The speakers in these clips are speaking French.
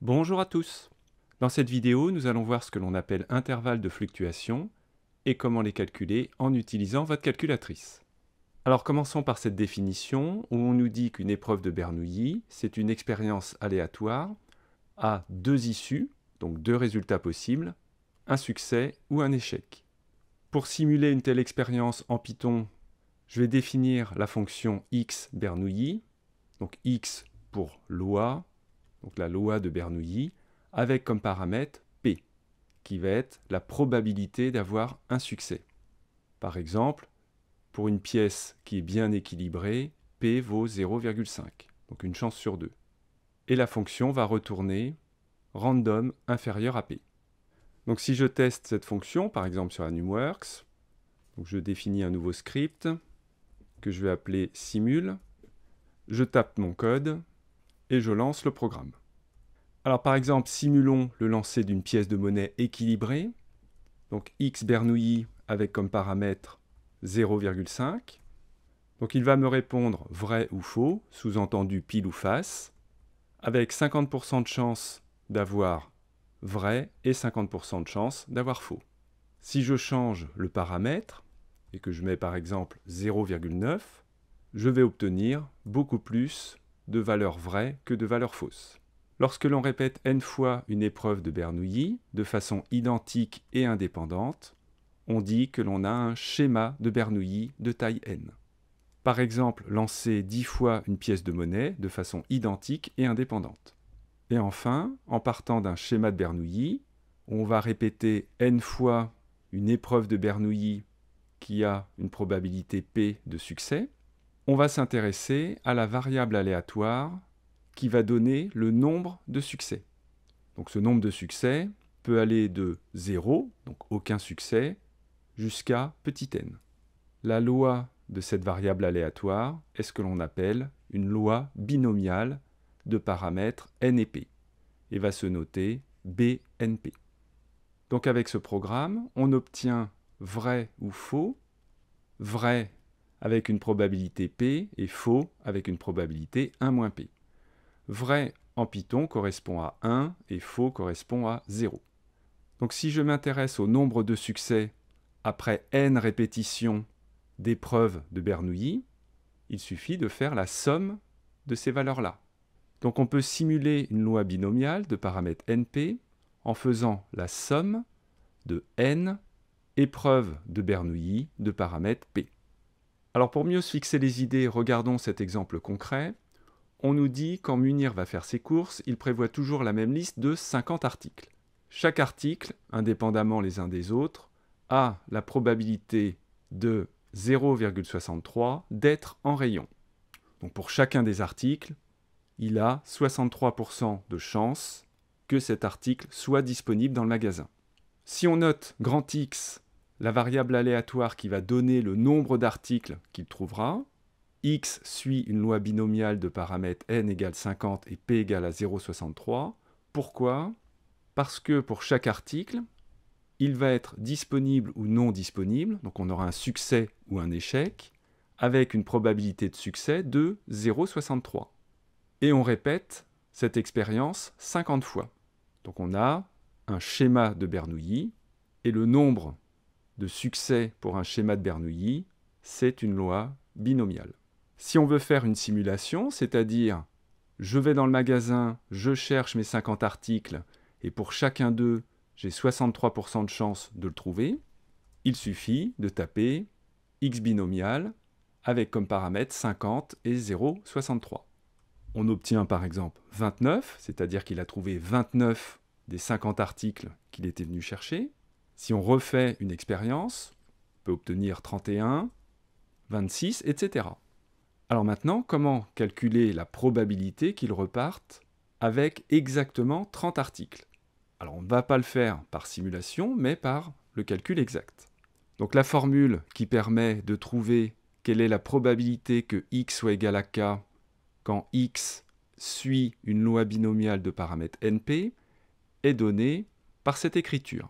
Bonjour à tous Dans cette vidéo, nous allons voir ce que l'on appelle intervalle de fluctuation et comment les calculer en utilisant votre calculatrice. Alors commençons par cette définition où on nous dit qu'une épreuve de Bernoulli, c'est une expérience aléatoire à deux issues, donc deux résultats possibles, un succès ou un échec. Pour simuler une telle expérience en Python, je vais définir la fonction x Bernoulli, donc x pour loi, donc la loi de Bernoulli, avec comme paramètre P, qui va être la probabilité d'avoir un succès. Par exemple, pour une pièce qui est bien équilibrée, P vaut 0,5, donc une chance sur deux. Et la fonction va retourner random inférieur à P. Donc si je teste cette fonction, par exemple sur AnumWorks, donc je définis un nouveau script que je vais appeler simule, je tape mon code, et je lance le programme. Alors par exemple, simulons le lancer d'une pièce de monnaie équilibrée. Donc X Bernoulli avec comme paramètre 0,5. Donc il va me répondre vrai ou faux, sous-entendu pile ou face, avec 50% de chance d'avoir vrai et 50% de chance d'avoir faux. Si je change le paramètre et que je mets par exemple 0,9, je vais obtenir beaucoup plus de valeurs vraies que de valeurs fausses. Lorsque l'on répète n fois une épreuve de Bernoulli de façon identique et indépendante, on dit que l'on a un schéma de Bernoulli de taille n. Par exemple, lancer 10 fois une pièce de monnaie de façon identique et indépendante. Et enfin, en partant d'un schéma de Bernoulli, on va répéter n fois une épreuve de Bernoulli qui a une probabilité p de succès, on va s'intéresser à la variable aléatoire qui va donner le nombre de succès. Donc ce nombre de succès peut aller de 0, donc aucun succès, jusqu'à petit n. La loi de cette variable aléatoire est ce que l'on appelle une loi binomiale de paramètres n et p, et va se noter BNP. Donc avec ce programme, on obtient vrai ou faux, vrai avec une probabilité P et faux avec une probabilité 1 P. Vrai en Python correspond à 1 et faux correspond à 0. Donc si je m'intéresse au nombre de succès après n répétitions d'épreuves de Bernoulli, il suffit de faire la somme de ces valeurs-là. Donc on peut simuler une loi binomiale de paramètres NP en faisant la somme de n épreuves de Bernoulli de paramètres P. Alors pour mieux se fixer les idées, regardons cet exemple concret. On nous dit quand Munir va faire ses courses, il prévoit toujours la même liste de 50 articles. Chaque article, indépendamment les uns des autres, a la probabilité de 0,63 d'être en rayon. Donc pour chacun des articles, il a 63% de chance que cet article soit disponible dans le magasin. Si on note grand X la variable aléatoire qui va donner le nombre d'articles qu'il trouvera. X suit une loi binomiale de paramètres n égale 50 et p égale à 0,63. Pourquoi Parce que pour chaque article, il va être disponible ou non disponible, donc on aura un succès ou un échec, avec une probabilité de succès de 0,63. Et on répète cette expérience 50 fois. Donc on a un schéma de Bernoulli, et le nombre de succès pour un schéma de Bernoulli, c'est une loi binomiale. Si on veut faire une simulation, c'est-à-dire je vais dans le magasin, je cherche mes 50 articles, et pour chacun d'eux, j'ai 63% de chance de le trouver, il suffit de taper x binomial avec comme paramètre 50 et 0,63. On obtient par exemple 29, c'est-à-dire qu'il a trouvé 29 des 50 articles qu'il était venu chercher. Si on refait une expérience, on peut obtenir 31, 26, etc. Alors maintenant, comment calculer la probabilité qu'il reparte avec exactement 30 articles Alors on ne va pas le faire par simulation, mais par le calcul exact. Donc la formule qui permet de trouver quelle est la probabilité que x soit égal à k quand x suit une loi binomiale de paramètres np est donnée par cette écriture.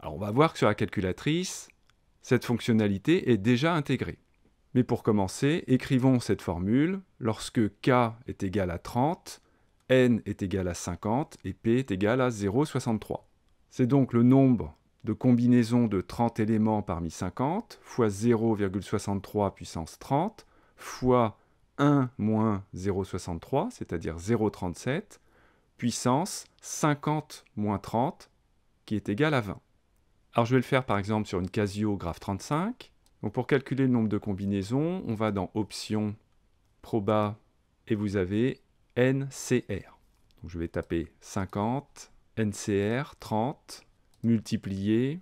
Alors on va voir que sur la calculatrice, cette fonctionnalité est déjà intégrée. Mais pour commencer, écrivons cette formule lorsque k est égal à 30, n est égal à 50 et p est égal à 0,63. C'est donc le nombre de combinaisons de 30 éléments parmi 50 fois 0,63 puissance 30 fois 1 moins 0,63, c'est-à-dire 0,37, puissance 50 moins 30, qui est égal à 20. Alors je vais le faire par exemple sur une Casio Graph 35. pour calculer le nombre de combinaisons, on va dans Options, Proba, et vous avez NCR. je vais taper 50, NCR 30, multiplié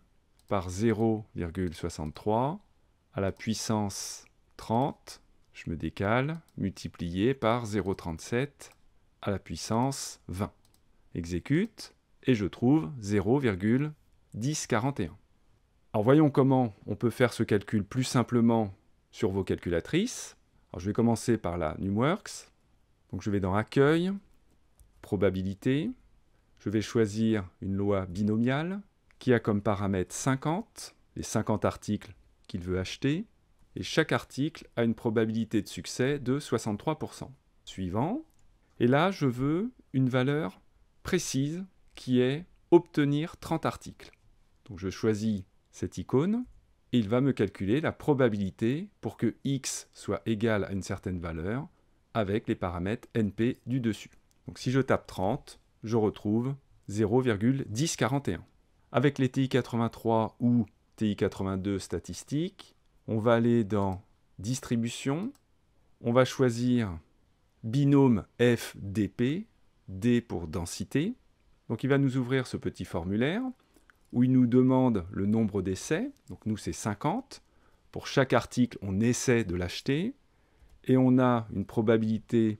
par 0,63 à la puissance 30, je me décale, multiplié par 0,37 à la puissance 20. Exécute, et je trouve 0,63. 10,41. Alors voyons comment on peut faire ce calcul plus simplement sur vos calculatrices. Alors je vais commencer par la NumWorks. Donc je vais dans Accueil, Probabilité. Je vais choisir une loi binomiale qui a comme paramètre 50, les 50 articles qu'il veut acheter. Et chaque article a une probabilité de succès de 63%. Suivant. Et là, je veux une valeur précise qui est obtenir 30 articles je choisis cette icône et il va me calculer la probabilité pour que x soit égal à une certaine valeur avec les paramètres np du dessus. Donc si je tape 30, je retrouve 0,1041. Avec les TI83 ou TI82 statistiques, on va aller dans distribution, on va choisir binôme FDP, D pour densité. Donc il va nous ouvrir ce petit formulaire où il nous demande le nombre d'essais. Donc nous, c'est 50. Pour chaque article, on essaie de l'acheter. Et on a une probabilité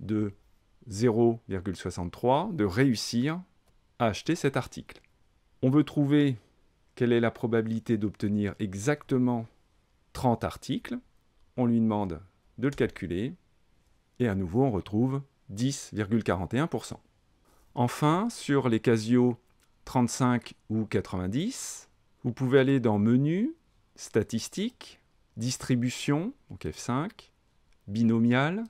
de 0,63 de réussir à acheter cet article. On veut trouver quelle est la probabilité d'obtenir exactement 30 articles. On lui demande de le calculer. Et à nouveau, on retrouve 10,41%. Enfin, sur les Casio 35 ou 90. Vous pouvez aller dans Menu, Statistiques, Distribution, donc F5, Binomial,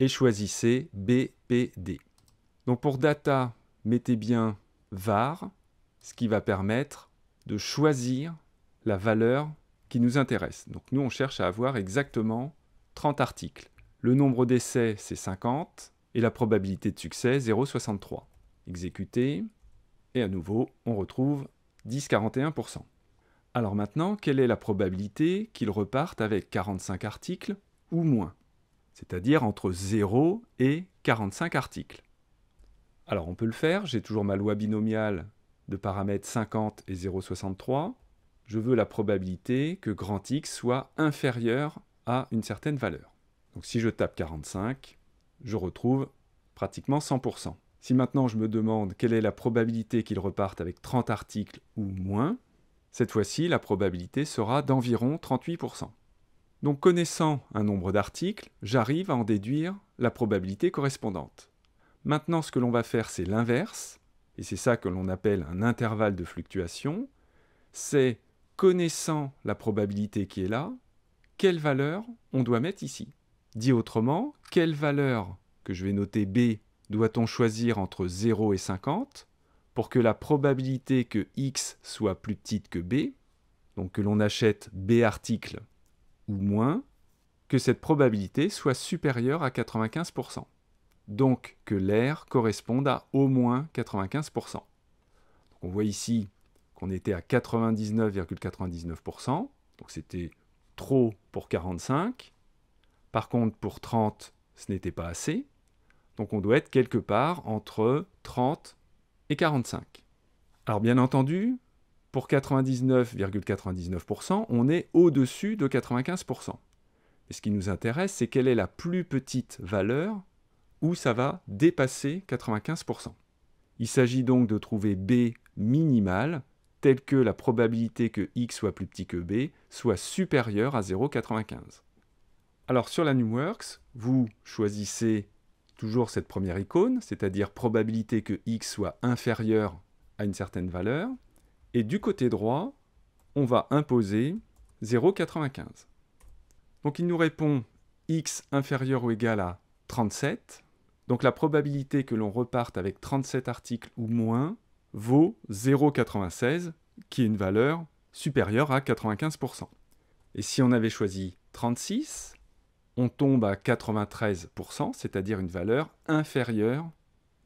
et choisissez BPD. Donc pour Data, mettez bien VAR, ce qui va permettre de choisir la valeur qui nous intéresse. Donc nous, on cherche à avoir exactement 30 articles. Le nombre d'essais, c'est 50, et la probabilité de succès, 0,63. Exécuter. Et à nouveau, on retrouve 10,41%. Alors maintenant, quelle est la probabilité qu'il repartent avec 45 articles ou moins C'est-à-dire entre 0 et 45 articles. Alors on peut le faire, j'ai toujours ma loi binomiale de paramètres 50 et 0,63. Je veux la probabilité que grand X soit inférieur à une certaine valeur. Donc si je tape 45, je retrouve pratiquement 100%. Si maintenant je me demande quelle est la probabilité qu'il reparte avec 30 articles ou moins, cette fois-ci la probabilité sera d'environ 38%. Donc connaissant un nombre d'articles, j'arrive à en déduire la probabilité correspondante. Maintenant ce que l'on va faire c'est l'inverse, et c'est ça que l'on appelle un intervalle de fluctuation, c'est connaissant la probabilité qui est là, quelle valeur on doit mettre ici. Dit autrement, quelle valeur que je vais noter B doit-on choisir entre 0 et 50 pour que la probabilité que x soit plus petite que b, donc que l'on achète b articles ou moins, que cette probabilité soit supérieure à 95%. Donc que l'air corresponde à au moins 95%. on voit ici qu'on était à 99,99%, donc c'était trop pour 45. Par contre, pour 30, ce n'était pas assez. Donc on doit être quelque part entre 30 et 45. Alors bien entendu, pour 99,99%, on est au-dessus de 95%. Et ce qui nous intéresse, c'est quelle est la plus petite valeur où ça va dépasser 95%. Il s'agit donc de trouver B minimal, telle que la probabilité que x soit plus petit que b soit supérieure à 0,95. Alors sur la NumWorks, vous choisissez toujours cette première icône, c'est-à-dire probabilité que x soit inférieur à une certaine valeur, et du côté droit, on va imposer 0,95. Donc il nous répond x inférieur ou égal à 37, donc la probabilité que l'on reparte avec 37 articles ou moins vaut 0,96, qui est une valeur supérieure à 95%. Et si on avait choisi 36, on tombe à 93%, c'est-à-dire une valeur inférieure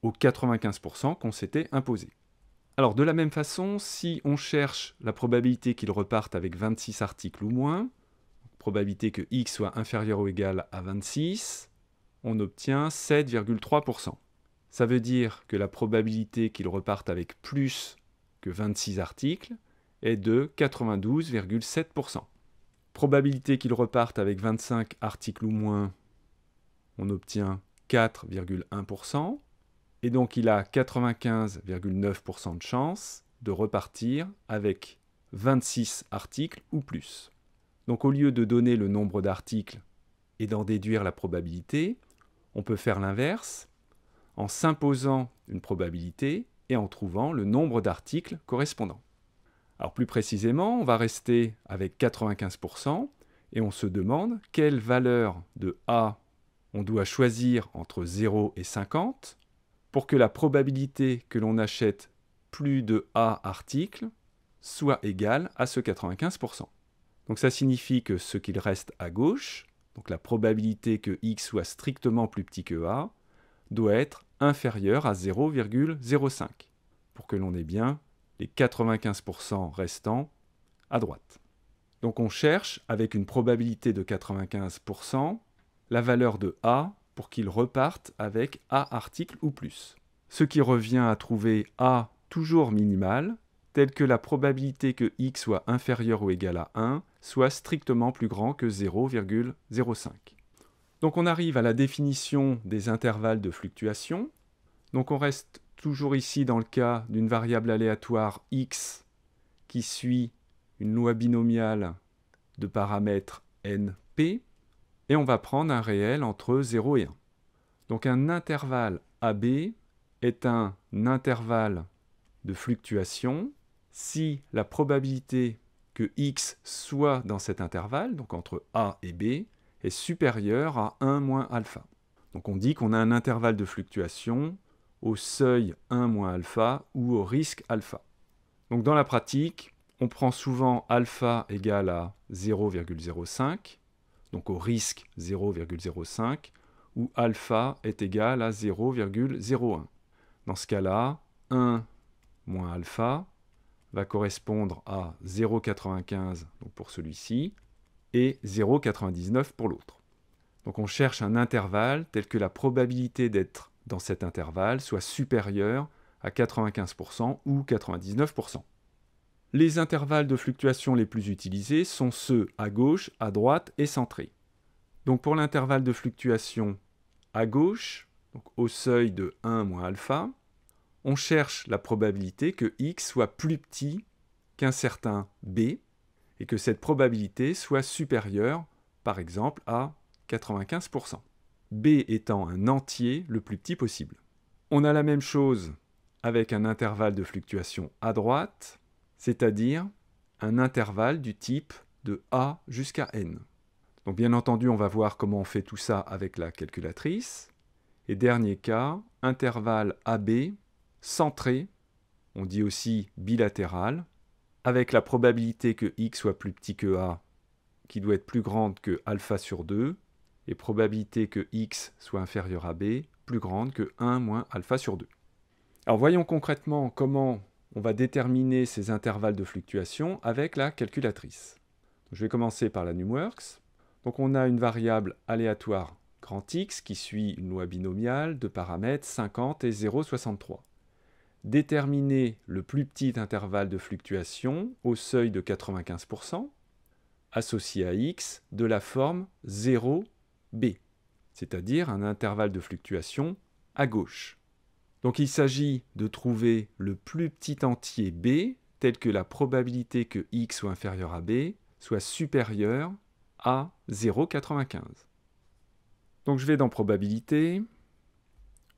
aux 95% qu'on s'était imposé. Alors de la même façon, si on cherche la probabilité qu'il reparte avec 26 articles ou moins, probabilité que x soit inférieur ou égal à 26, on obtient 7,3%. Ça veut dire que la probabilité qu'il reparte avec plus que 26 articles est de 92,7%. Probabilité qu'il reparte avec 25 articles ou moins, on obtient 4,1%. Et donc il a 95,9% de chance de repartir avec 26 articles ou plus. Donc au lieu de donner le nombre d'articles et d'en déduire la probabilité, on peut faire l'inverse en s'imposant une probabilité et en trouvant le nombre d'articles correspondants. Alors plus précisément, on va rester avec 95% et on se demande quelle valeur de A on doit choisir entre 0 et 50 pour que la probabilité que l'on achète plus de A articles soit égale à ce 95%. Donc ça signifie que ce qu'il reste à gauche, donc la probabilité que x soit strictement plus petit que a, doit être inférieure à 0,05 pour que l'on ait bien les 95% restants à droite. Donc on cherche, avec une probabilité de 95%, la valeur de A pour qu'il reparte avec A article ou plus. Ce qui revient à trouver A toujours minimal, telle que la probabilité que x soit inférieur ou égal à 1 soit strictement plus grand que 0,05. Donc on arrive à la définition des intervalles de fluctuation. Donc on reste toujours ici dans le cas d'une variable aléatoire x qui suit une loi binomiale de paramètres np, et on va prendre un réel entre 0 et 1. Donc un intervalle AB est un intervalle de fluctuation si la probabilité que x soit dans cet intervalle, donc entre a et b, est supérieure à 1 moins alpha. Donc on dit qu'on a un intervalle de fluctuation au seuil 1 alpha ou au risque alpha. Donc dans la pratique, on prend souvent alpha égal à 0,05, donc au risque 0,05, ou alpha est égal à 0,01. Dans ce cas-là, 1 moins alpha va correspondre à 0,95 pour celui-ci et 0,99 pour l'autre. Donc on cherche un intervalle tel que la probabilité d'être dans cet intervalle soit supérieur à 95% ou 99%. Les intervalles de fluctuation les plus utilisés sont ceux à gauche, à droite et centrés. Donc pour l'intervalle de fluctuation à gauche, donc au seuil de 1 moins alpha, on cherche la probabilité que x soit plus petit qu'un certain b et que cette probabilité soit supérieure, par exemple, à 95%. B étant un entier le plus petit possible. On a la même chose avec un intervalle de fluctuation à droite, c'est-à-dire un intervalle du type de A jusqu'à N. Donc bien entendu, on va voir comment on fait tout ça avec la calculatrice. Et dernier cas, intervalle AB centré, on dit aussi bilatéral, avec la probabilité que x soit plus petit que a, qui doit être plus grande que alpha sur 2, et probabilité que x soit inférieur à b plus grande que 1 moins alpha sur 2. Alors voyons concrètement comment on va déterminer ces intervalles de fluctuation avec la calculatrice. Je vais commencer par la NumWorks. Donc on a une variable aléatoire grand X qui suit une loi binomiale de paramètres 50 et 0,63. Déterminer le plus petit intervalle de fluctuation au seuil de 95%, associé à X de la forme 0 B, c'est-à-dire un intervalle de fluctuation à gauche. Donc il s'agit de trouver le plus petit entier B, tel que la probabilité que x soit inférieur à b soit supérieure à 0,95. Donc je vais dans probabilité,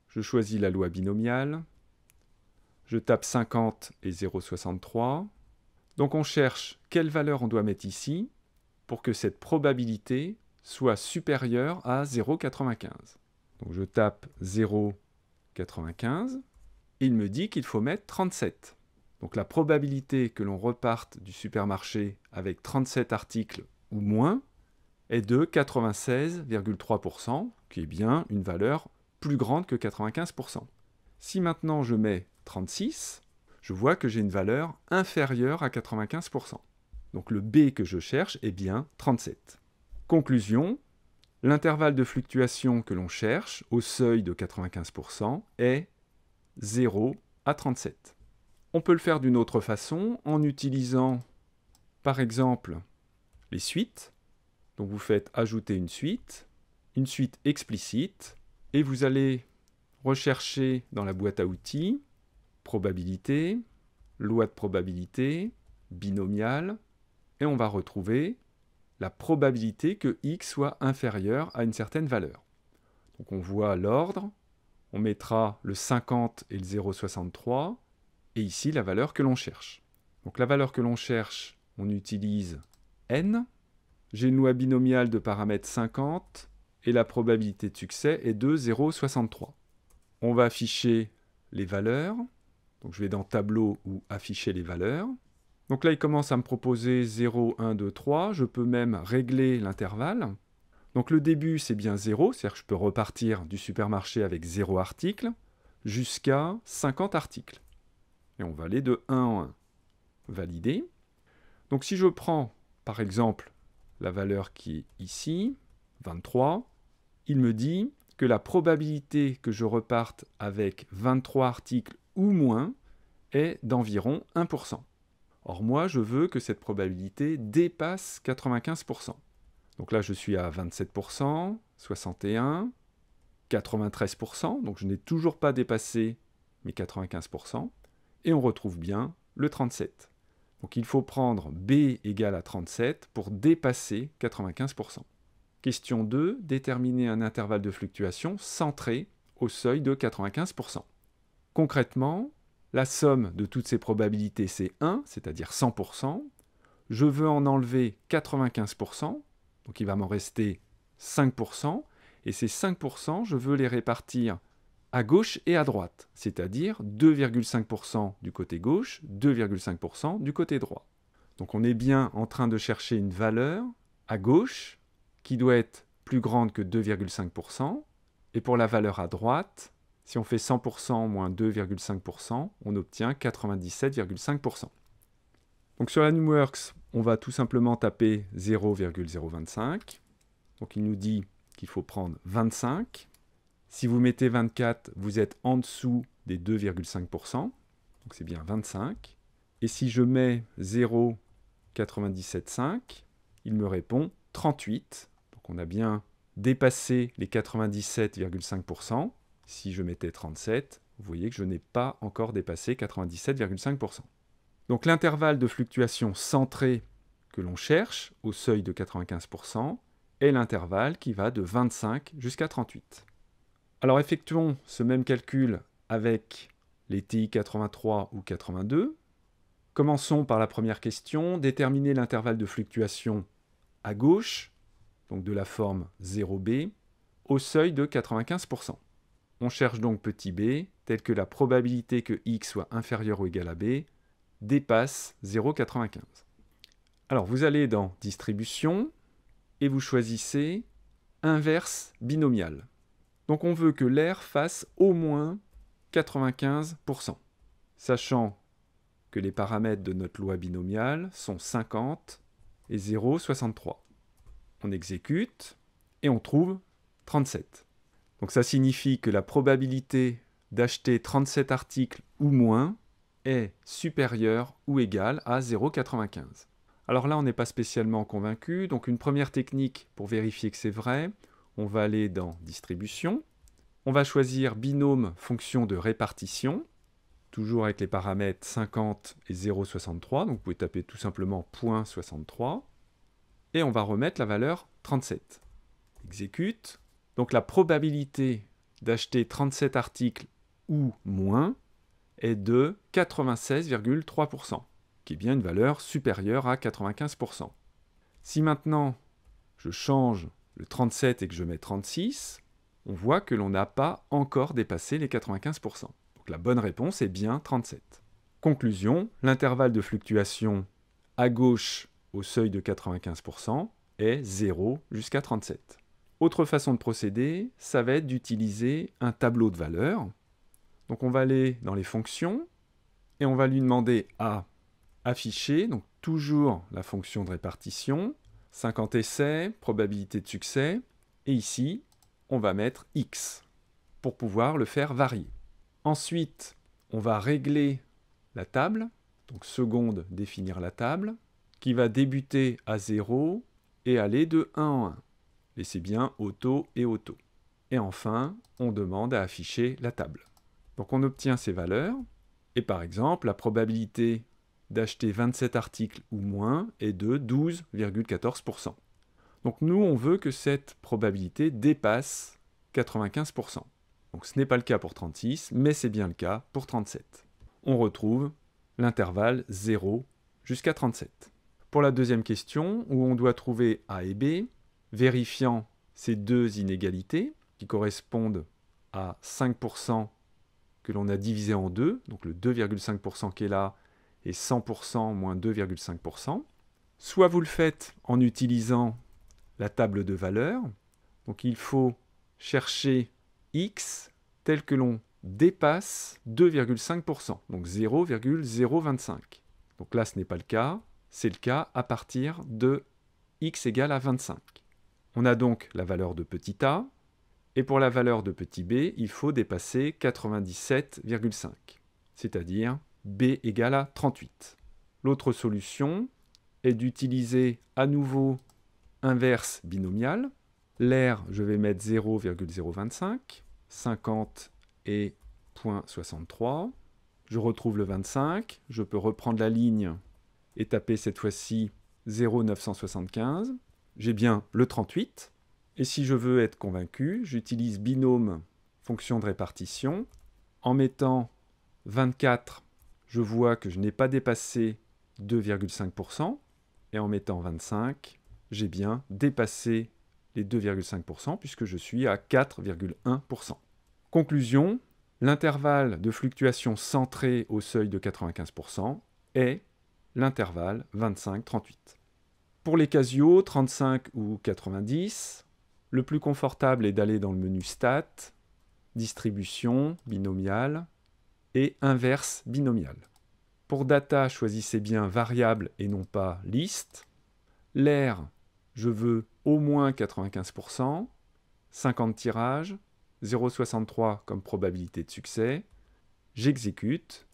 je choisis la loi binomiale, je tape 50 et 0,63. Donc on cherche quelle valeur on doit mettre ici pour que cette probabilité soit supérieur à 0,95. Donc je tape 0,95 et il me dit qu'il faut mettre 37. Donc la probabilité que l'on reparte du supermarché avec 37 articles ou moins est de 96,3%, qui est bien une valeur plus grande que 95%. Si maintenant je mets 36, je vois que j'ai une valeur inférieure à 95%. Donc le B que je cherche est bien 37. Conclusion, l'intervalle de fluctuation que l'on cherche au seuil de 95% est 0 à 37. On peut le faire d'une autre façon en utilisant par exemple les suites. Donc vous faites ajouter une suite, une suite explicite, et vous allez rechercher dans la boîte à outils probabilité, loi de probabilité, binomiale, et on va retrouver la probabilité que x soit inférieur à une certaine valeur. Donc on voit l'ordre, on mettra le 50 et le 0,63, et ici la valeur que l'on cherche. Donc la valeur que l'on cherche, on utilise n, j'ai une loi binomiale de paramètre 50, et la probabilité de succès est de 0,63. On va afficher les valeurs, donc je vais dans Tableau ou Afficher les valeurs, donc là, il commence à me proposer 0, 1, 2, 3. Je peux même régler l'intervalle. Donc le début, c'est bien 0, c'est-à-dire que je peux repartir du supermarché avec 0 article jusqu'à 50 articles. Et on va aller de 1 en 1. Valider. Donc si je prends, par exemple, la valeur qui est ici, 23, il me dit que la probabilité que je reparte avec 23 articles ou moins est d'environ 1%. Or moi, je veux que cette probabilité dépasse 95%. Donc là, je suis à 27%, 61%, 93%, donc je n'ai toujours pas dépassé mes 95%, et on retrouve bien le 37. Donc il faut prendre B égale à 37 pour dépasser 95%. Question 2, déterminer un intervalle de fluctuation centré au seuil de 95%. Concrètement, la somme de toutes ces probabilités, c'est 1, c'est-à-dire 100%. Je veux en enlever 95%, donc il va m'en rester 5%. Et ces 5%, je veux les répartir à gauche et à droite, c'est-à-dire 2,5% du côté gauche, 2,5% du côté droit. Donc on est bien en train de chercher une valeur à gauche qui doit être plus grande que 2,5%, et pour la valeur à droite, si on fait 100% moins 2,5%, on obtient 97,5%. Donc sur la NumWorks, on va tout simplement taper 0,025. Donc il nous dit qu'il faut prendre 25. Si vous mettez 24, vous êtes en dessous des 2,5%. Donc c'est bien 25. Et si je mets 0,97,5, il me répond 38. Donc on a bien dépassé les 97,5%. Si je mettais 37, vous voyez que je n'ai pas encore dépassé 97,5%. Donc l'intervalle de fluctuation centré que l'on cherche au seuil de 95% est l'intervalle qui va de 25 jusqu'à 38. Alors effectuons ce même calcul avec les TI 83 ou 82. Commençons par la première question, déterminer l'intervalle de fluctuation à gauche, donc de la forme 0B, au seuil de 95%. On cherche donc petit b, tel que la probabilité que x soit inférieur ou égal à b dépasse 0,95. Alors vous allez dans Distribution, et vous choisissez Inverse binomiale. Donc on veut que l'air fasse au moins 95%, sachant que les paramètres de notre loi binomiale sont 50 et 0,63. On exécute et on trouve 37. Donc ça signifie que la probabilité d'acheter 37 articles ou moins est supérieure ou égale à 0,95. Alors là, on n'est pas spécialement convaincu. Donc une première technique pour vérifier que c'est vrai, on va aller dans Distribution. On va choisir binôme fonction de répartition, toujours avec les paramètres 50 et 0,63. Donc vous pouvez taper tout simplement .63. Et on va remettre la valeur 37. Exécute. Donc la probabilité d'acheter 37 articles ou moins est de 96,3%, qui est bien une valeur supérieure à 95%. Si maintenant je change le 37 et que je mets 36, on voit que l'on n'a pas encore dépassé les 95%. Donc la bonne réponse est bien 37. Conclusion, l'intervalle de fluctuation à gauche au seuil de 95% est 0 jusqu'à 37. Autre façon de procéder, ça va être d'utiliser un tableau de valeurs. Donc on va aller dans les fonctions et on va lui demander à afficher, donc toujours la fonction de répartition, 50 essais, probabilité de succès, et ici on va mettre x pour pouvoir le faire varier. Ensuite, on va régler la table, donc seconde définir la table, qui va débuter à 0 et aller de 1 en 1. Et c'est bien auto et auto. Et enfin, on demande à afficher la table. Donc on obtient ces valeurs. Et par exemple, la probabilité d'acheter 27 articles ou moins est de 12,14%. Donc nous, on veut que cette probabilité dépasse 95%. Donc ce n'est pas le cas pour 36, mais c'est bien le cas pour 37. On retrouve l'intervalle 0 jusqu'à 37. Pour la deuxième question, où on doit trouver A et B, vérifiant ces deux inégalités, qui correspondent à 5% que l'on a divisé en deux, donc le 2,5% qui est là, et 100% moins 2,5%. Soit vous le faites en utilisant la table de valeur, donc il faut chercher x tel que l'on dépasse 2,5%, donc 0,025. Donc là, ce n'est pas le cas, c'est le cas à partir de x égale à 25. On a donc la valeur de petit a, et pour la valeur de petit b, il faut dépasser 97,5, c'est-à-dire b égale à 38. L'autre solution est d'utiliser à nouveau inverse binomial. L'air, je vais mettre 0,025, 50 et 0,63. Je retrouve le 25, je peux reprendre la ligne et taper cette fois-ci 0,975 j'ai bien le 38. Et si je veux être convaincu, j'utilise binôme fonction de répartition. En mettant 24, je vois que je n'ai pas dépassé 2,5%. Et en mettant 25, j'ai bien dépassé les 2,5% puisque je suis à 4,1%. Conclusion, l'intervalle de fluctuation centré au seuil de 95% est l'intervalle 25-38. Pour les Casio, 35 ou 90. Le plus confortable est d'aller dans le menu Stat, Distribution, Binomiale et Inverse Binomial. Pour Data, choisissez bien Variable et non pas Liste. L'air, je veux au moins 95%, 50 tirages, 0,63 comme probabilité de succès. J'exécute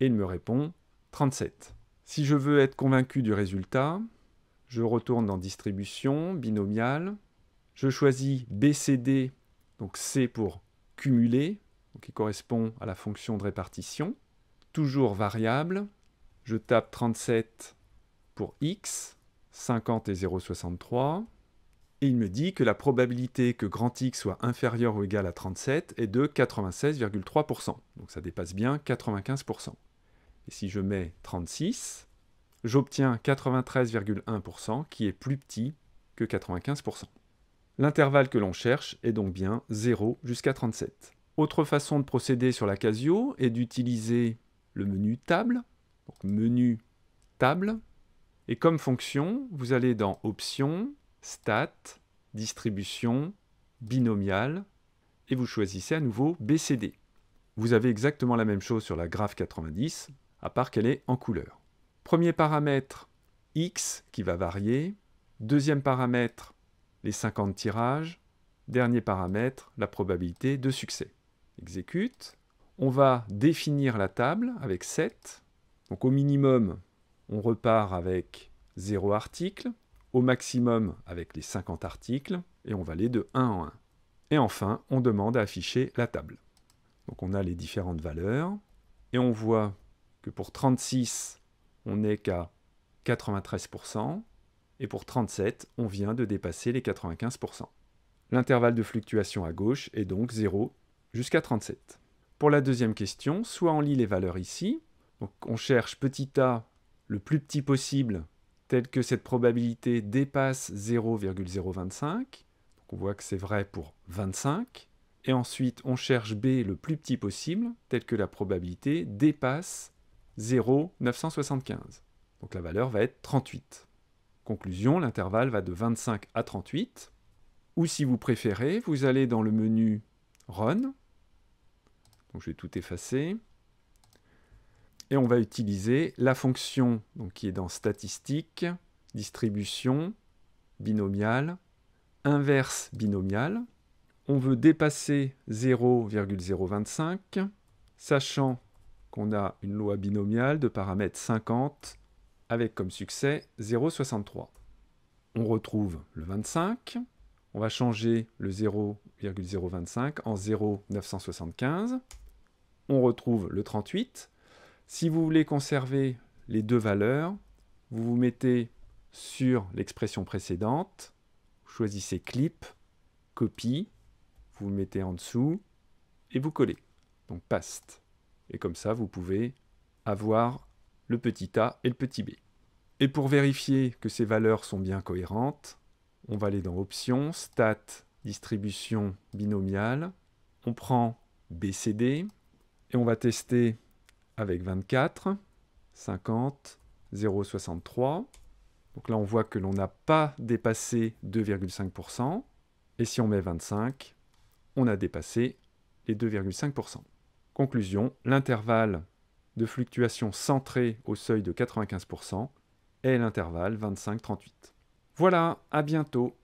et il me répond 37. Si je veux être convaincu du résultat, je retourne dans distribution, binomiale. Je choisis BCD, donc C pour cumuler, qui correspond à la fonction de répartition. Toujours variable. Je tape 37 pour x, 50 et 0,63. Et il me dit que la probabilité que grand X soit inférieur ou égal à 37 est de 96,3%. Donc ça dépasse bien 95%. Et si je mets 36, j'obtiens 93,1% qui est plus petit que 95%. L'intervalle que l'on cherche est donc bien 0 jusqu'à 37. Autre façon de procéder sur la Casio est d'utiliser le menu table, donc menu table, et comme fonction, vous allez dans options, stat, distribution, binomial, et vous choisissez à nouveau BCD. Vous avez exactement la même chose sur la graphe 90, à part qu'elle est en couleur. Premier paramètre, X qui va varier. Deuxième paramètre, les 50 tirages. Dernier paramètre, la probabilité de succès. Exécute. On va définir la table avec 7. Donc au minimum, on repart avec 0 articles, au maximum avec les 50 articles, et on va aller de 1 en 1. Et enfin, on demande à afficher la table. Donc on a les différentes valeurs, et on voit que pour 36, on n'est qu'à 93%, et pour 37, on vient de dépasser les 95%. L'intervalle de fluctuation à gauche est donc 0 jusqu'à 37. Pour la deuxième question, soit on lit les valeurs ici, donc on cherche petit a le plus petit possible, tel que cette probabilité dépasse 0,025, donc on voit que c'est vrai pour 25, et ensuite on cherche b le plus petit possible, tel que la probabilité dépasse 0,975. Donc la valeur va être 38. Conclusion, l'intervalle va de 25 à 38. Ou si vous préférez, vous allez dans le menu Run. Donc je vais tout effacer. Et on va utiliser la fonction donc qui est dans Statistiques, Distribution, Binomiale, Inverse binomiale. On veut dépasser 0,025, sachant qu'on a une loi binomiale de paramètres 50 avec comme succès 0,63. On retrouve le 25, on va changer le 0,025 en 0,975. On retrouve le 38. Si vous voulez conserver les deux valeurs, vous vous mettez sur l'expression précédente, choisissez clip, copie, vous, vous mettez en dessous et vous collez. Donc paste. Et comme ça, vous pouvez avoir le petit a et le petit b. Et pour vérifier que ces valeurs sont bien cohérentes, on va aller dans Options, Stat, Distribution binomiale. On prend BCD et on va tester avec 24, 50, 0,63. Donc là, on voit que l'on n'a pas dépassé 2,5%. Et si on met 25, on a dépassé les 2,5%. Conclusion, l'intervalle de fluctuation centré au seuil de 95% est l'intervalle 25-38. Voilà, à bientôt.